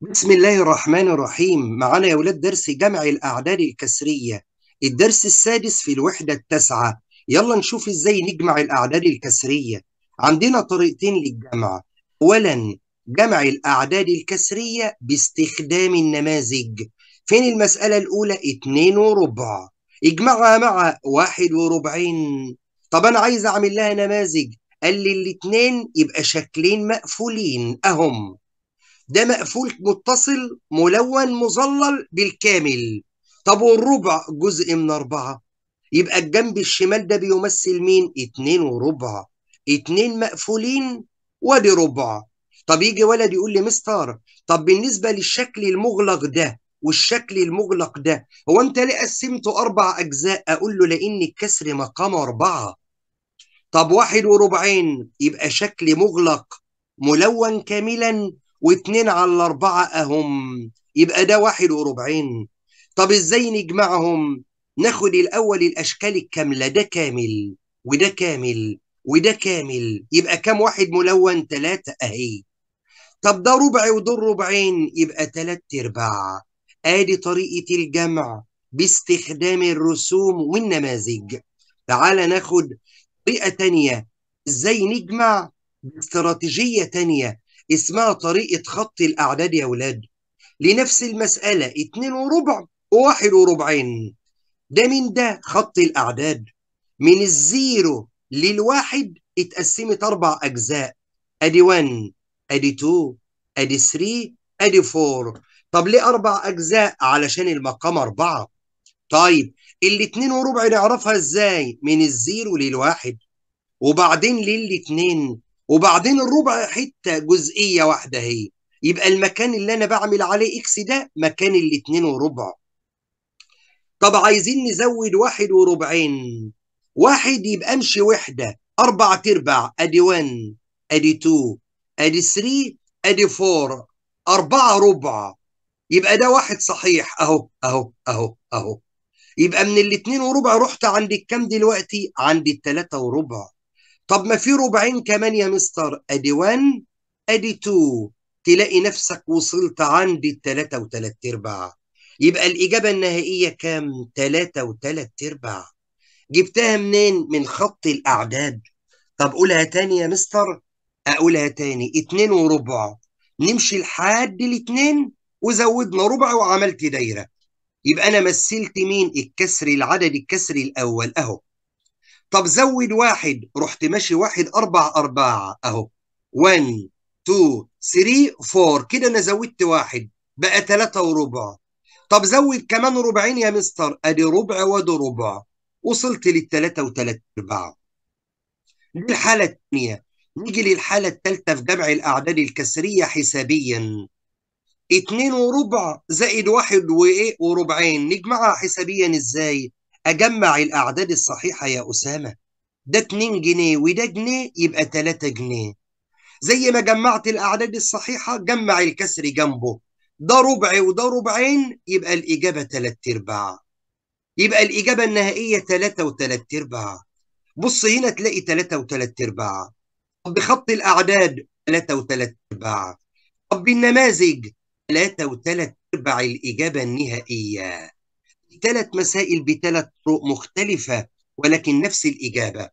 بسم الله الرحمن الرحيم معنا يا ولاد درس جمع الأعداد الكسرية الدرس السادس في الوحدة التاسعة يلا نشوف ازاي نجمع الأعداد الكسرية عندنا طريقتين للجمع أولا جمع الأعداد الكسرية باستخدام النماذج فين المسألة الأولى اتنين وربع اجمعها مع واحد وربعين طب أنا عايز أعمل لها نماذج قال لي الاتنين يبقى شكلين مقفولين أهم ده مقفول متصل ملون مظلل بالكامل طب والربع جزء من أربعة يبقى الجنب الشمال ده بيمثل مين؟ اتنين وربع اتنين مقفولين ودي ربع طب يجي ولد يقول لي مستر طب بالنسبة للشكل المغلق ده والشكل المغلق ده هو انت ليه قسمته اربع اجزاء اقول له لان الكسر مقامه اربعه طب واحد وربعين يبقى شكل مغلق ملون كاملا واتنين على الاربعة اهم يبقى ده واحد وربعين طب ازاي نجمعهم ناخد الاول الاشكال الكاملة ده كامل وده كامل وده كامل يبقى كام واحد ملون ثلاثة اهي طب ده ربع ودول ربعين يبقى ثلاثة ارباع ادي طريقة الجمع باستخدام الرسوم والنماذج تعال ناخد طريقة تانية ازاي نجمع باستراتيجية تانية اسمها طريقة خط الأعداد يا ولاد لنفس المسألة اتنين وربع وواحد وربعين ده من ده خط الأعداد من الزيرو للواحد اتقسمت أربع أجزاء أدي 1 أدي 2 أدي 3 أدي 4 طب ليه أربع أجزاء علشان المقام أربعة طيب الاتنين وربع نعرفها إزاي من الزيرو للواحد وبعدين للاتنين وبعدين الربع حته جزئيه واحده هي يبقى المكان اللي انا بعمل عليه اكس ده مكان الاتنين وربع طب عايزين نزود واحد وربعين واحد يبقى امشي وحده اربع تربع ادي 1 ادي 2 ادي 3 ادي 4 اربعه ربع يبقى ده واحد صحيح اهو اهو اهو اهو يبقى من الاتنين وربع رحت عند الكام دلوقتي عند التلاته وربع طب ما في ربعين كمان يا مستر ادي 1 ادي 2 تلاقي نفسك وصلت عند التلاتة وتلات ارباع يبقى الإجابة النهائية كام؟ تلاتة وتلات ارباع جبتها منين؟ من خط الأعداد طب قولها تاني يا مستر أقولها تاني اتنين وربع نمشي لحد الاتنين وزودنا ربع وعملت دايرة يبقى أنا مثلت مين؟ الكسر العدد الكسري الأول أهو طب زود واحد رحت ماشي واحد أربع أربعة أهو 1 2 3 4 كده أنا زودت واحد بقى ثلاثة وربع طب زود كمان ربعين يا مستر أدي ربع وأدي ربع وصلت للثلاثة وثلاثة أرباع دي الحالة الثانية نيجي للحالة الثالثة في جمع الأعداد الكسرية حسابيا اتنين وربع زائد واحد وإيه وربعين نجمعها حسابيا إزاي؟ أجمع الأعداد الصحيحة يا أسامة ده 2 جنيه وده جنيه يبقى 3 جنيه زي ما جمعت الأعداد الصحيحة جمع الكسر جنبه ده ربع وده ربعين يبقى الإجابة 3 أرباع يبقى الإجابة النهائية 3 و3 أرباع بص هنا تلاقي 3 و3 أرباع طب بخط الأعداد 3 و3 أرباع طب بالنماذج 3 و3 أرباع الإجابة النهائية ثلاث مسائل بثلاث طرق مختلفة ولكن نفس الإجابة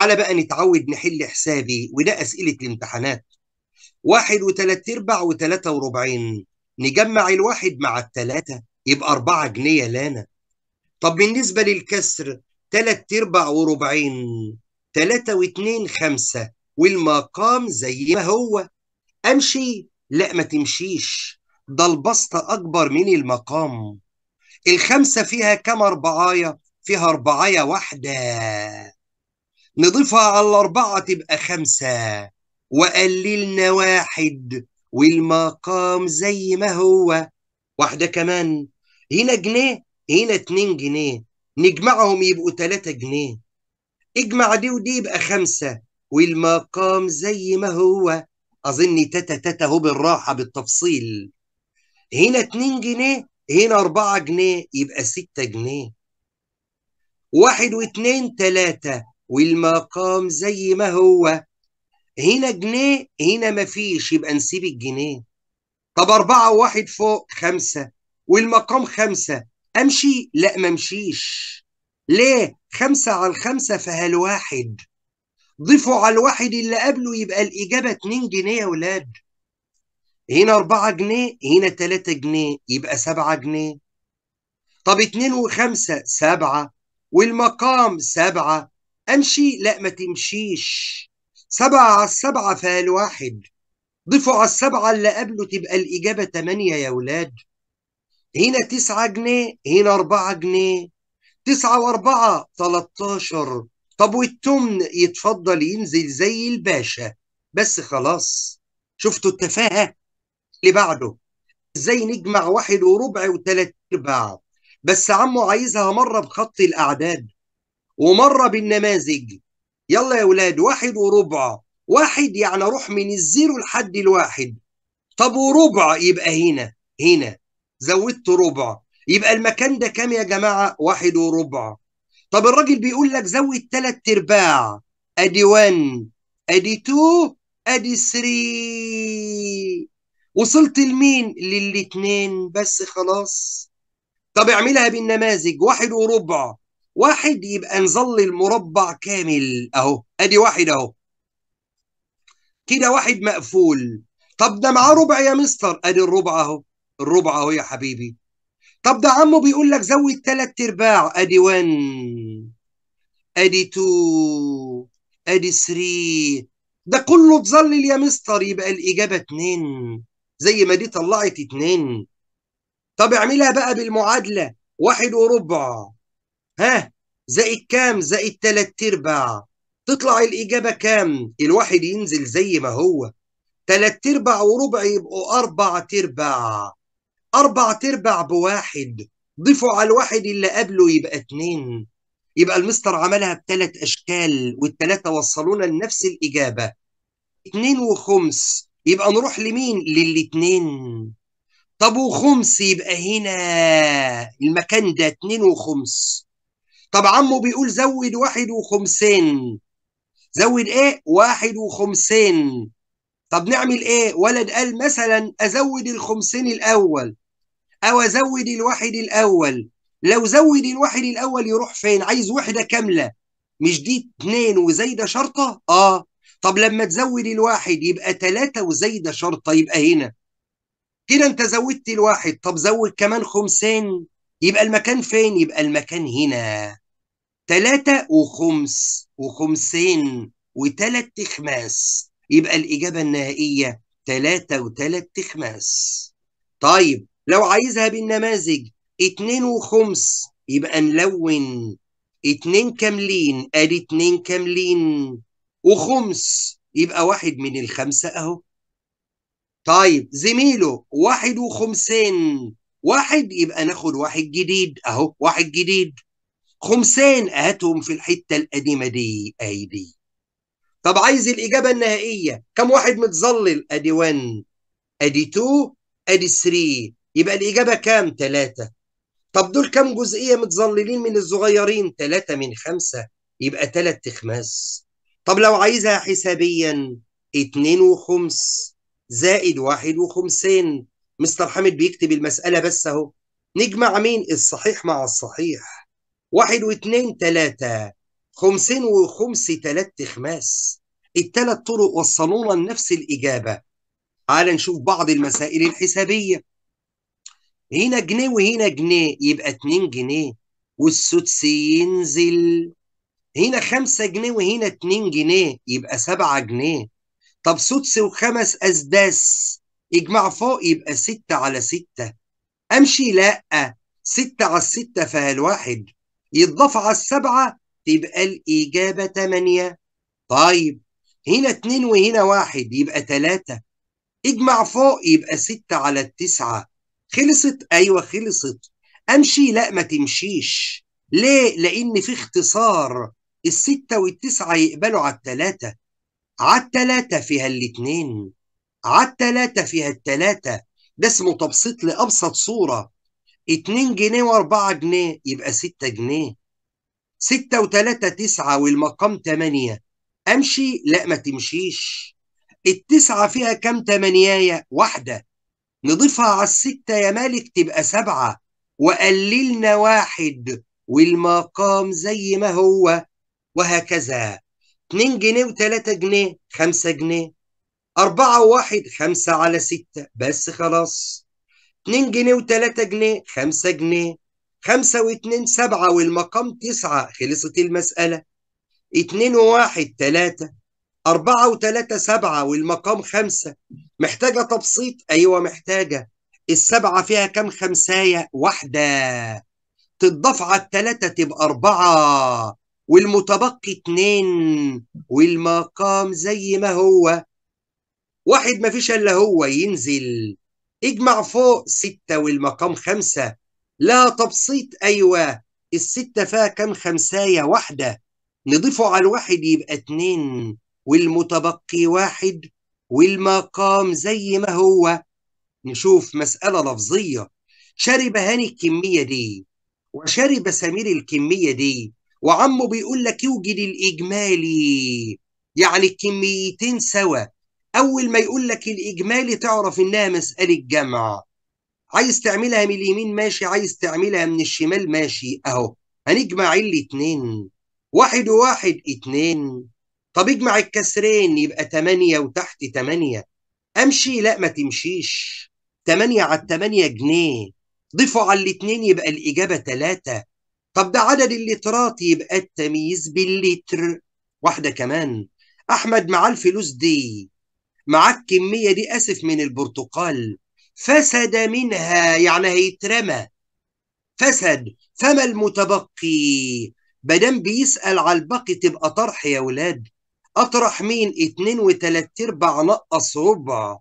على بقى نتعود نحل حسابي وده أسئلة الامتحانات واحد وثلاث أرباع وثلاثة وربعين نجمع الواحد مع الثلاثة يبقى أربعة جنيه لانا طب بالنسبة للكسر ثلاث أرباع وربعين ثلاثة واتنين خمسة والمقام زي ما هو أمشي لا ما تمشيش ده البسطة أكبر من المقام الخمسة فيها كم أربعاية؟ فيها أربعاية واحدة نضيفها على الأربعة تبقى خمسة وقللنا واحد والمقام زي ما هو واحدة كمان هنا جنيه هنا اتنين جنيه نجمعهم يبقوا تلاتة جنيه اجمع دي ودي يبقى خمسة والمقام زي ما هو أظن تتا تتا هو بالراحة بالتفصيل هنا اتنين جنيه هنا 4 جنيه يبقى 6 جنيه واحد واثنين ثلاثة والمقام زي ما هو هنا جنيه هنا مفيش يبقى نسيب الجنيه طب أربعة وواحد فوق خمسة والمقام خمسة أمشي لا ممشيش ليه خمسة على الخمسة فهالواحد ضيفوا على الواحد اللي قبله يبقى الإجابة 2 جنيه يا ولاد هنا 4 جنيه هنا 3 جنيه يبقى 7 جنيه طب 2 و5 7 والمقام 7 امشي لا ما تمشيش 7 على 7 فالواحد ضيفوا على السبعة اللي قبله تبقى الإجابة 8 يا ولاد هنا 9 جنيه هنا 4 جنيه 9 و4 13 طب والتمن يتفضل ينزل زي الباشا بس خلاص شفتوا التفاهة اللي بعده ازاي نجمع واحد وربع وثلاث ارباع بس عمو عايزها مره بخط الاعداد ومره بالنماذج يلا يا اولاد واحد وربع واحد يعني اروح من الزيرو لحد الواحد طب وربع يبقى هنا هنا زودت ربع يبقى المكان ده كام يا جماعه واحد وربع طب الراجل بيقول لك زود ثلاث ارباع ادي 1 ادي 2 ادي 3 وصلت لمين للاثنين بس خلاص طب اعملها بالنماذج واحد وربع واحد يبقى نظل المربع كامل اهو ادي واحد اهو كده واحد مقفول طب ده معاه ربع يا مستر ادي الربع اهو الربع اهو يا حبيبي طب ده عمه بيقول لك زود ثلاث ارباع ادي 1 ادي 2 ادي 3 ده كله تظلل يا مستر يبقى الاجابه 2 زي ما دي طلعت اتنين طب اعملها بقى بالمعادلة واحد وربع ها زائد كام زائد تلات ارباع تطلع الإجابة كام الواحد ينزل زي ما هو تلات ارباع وربع يبقوا أربع ارباع أربع ارباع بواحد ضيفوا على الواحد اللي قبله يبقى اتنين يبقى المستر عملها بثلاث أشكال والتلاتة وصلونا لنفس الإجابة اتنين وخمس يبقى نروح لمين للاتنين طب وخمس يبقى هنا المكان ده اتنين وخمس طب عمه بيقول زود واحد وخمسين زود ايه واحد وخمسين طب نعمل ايه ولد قال مثلا ازود الخمسين الاول او ازود الواحد الاول لو زود الواحد الاول يروح فين عايز وحده كامله مش دي اتنين وزايده شرطه اه طب لما تزود الواحد يبقى ثلاثة وزايدة شرطة يبقى هنا كده انت زودت الواحد طب زود كمان خمسين يبقى المكان فين يبقى المكان هنا ثلاثة وخمس وخمسين وثلاث خماس يبقى الإجابة النهائية ثلاثة وثلاث خماس طيب لو عايزها بالنماذج اتنين وخمس يبقى نلون اتنين كاملين ادي اتنين كاملين وخمس يبقى واحد من الخمسة أهو طيب زميله واحد وخمسين واحد يبقى ناخد واحد جديد أهو واحد جديد خمسين هاتهم في الحتة القديمة دي أي دي طب عايز الإجابة النهائية كم واحد متظلل أدي 1 أدي 2 أدي 3 يبقى الإجابة كام تلاتة طب دول كم جزئية متظللين من الصغيرين تلاتة من خمسة يبقى تلات أخماس طب لو عايزها حسابيا اتنين وخمس زائد واحد وخمسين مستر حامد بيكتب المسألة بس اهو نجمع مين الصحيح مع الصحيح واحد واتنين تلاتة خمسين وخمس تلات خماس التلات طرق وصلونا لنفس الإجابة تعال نشوف بعض المسائل الحسابية هنا جنيه وهنا جنيه يبقى اتنين جنيه والسدس ينزل هنا 5 جنيه وهنا 2 جنيه يبقى 7 جنيه طب سدس وخمس أسداس اجمع فوق يبقى 6 على 6 أمشي لا 6 على ستة فيها الواحد يتضاف على السبعة تبقى الإجابة 8 طيب هنا 2 وهنا واحد يبقى 3 اجمع فوق يبقى 6 على التسعة خلصت أيوة خلصت أمشي لا ما تمشيش ليه؟ لأن في اختصار الستة والتسعة يقبلوا على التلاتة على التلاتة فيها الاتنين على التلاتة فيها التلاتة ده اسمه تبسيط لأبسط صورة اتنين جنيه واربعة جنيه يبقى ستة جنيه ستة وتلاتة تسعة والمقام تمانية أمشي؟ لا ما تمشيش التسعة فيها كام تمانياية؟ واحدة نضيفها على الستة يا مالك تبقى سبعة وقللنا واحد والمقام زي ما هو وهكذا 2 جنيه و3 جنيه 5 جنيه 4 و1 5 على 6 بس خلاص 2 جنيه و3 جنيه 5 جنيه 5 و2 7 والمقام 9 خلصت المسألة 2 و1 3 4 و3 7 والمقام 5 محتاجة تبسيط أيوة محتاجة السبعة فيها كام خمساية واحدة تتضاف على التلاتة تبقى أربعة والمتبقي اتنين والمقام زي ما هو واحد ما فيش الا هو ينزل اجمع فوق ستة والمقام خمسة لا تبسيط ايوه الستة فيها كام خمساية واحدة نضيفه على الواحد يبقى اتنين والمتبقي واحد والمقام زي ما هو نشوف مسألة لفظية شرب هاني الكمية دي وشرب سمير الكمية دي وعمه بيقول لك يوجد الإجمالي يعني الكميتين سوا أول ما يقول لك الإجمالي تعرف إنها مسألة جمع عايز تعملها من اليمين ماشي عايز تعملها من الشمال ماشي أهو هنجمع الاتنين واحد وواحد اتنين طب اجمع الكسرين يبقى تمانية وتحت تمانية امشي لا ما تمشيش تمانية على التمانية جنيه ضيفوا على الاتنين يبقى الاجابة تلاتة طب ده عدد اللترات يبقى التمييز باللتر واحدة كمان أحمد معاه الفلوس دي معاه الكمية دي أسف من البرتقال فسد منها يعني هيترمى فسد فما المتبقي بدم بيسأل على الباقي تبقى طرح يا ولاد أطرح مين اتنين وتلات أرباع نقص ربع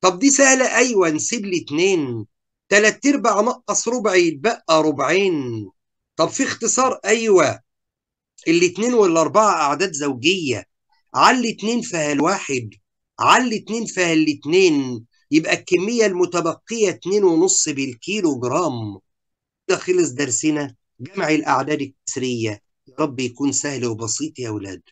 طب دي سهلة أيوة نسيب لي اتنين تلات ارباع نقص ربع يتبقى ربعين طب في اختصار ايوه الاتنين والاربعه اعداد زوجيه على الاتنين فيها الواحد على الاتنين فيها الاتنين يبقى الكميه المتبقيه اتنين ونص بالكيلو جرام ده خلص درسنا جمع الاعداد الكسريه رب يكون سهل وبسيط يا اولاد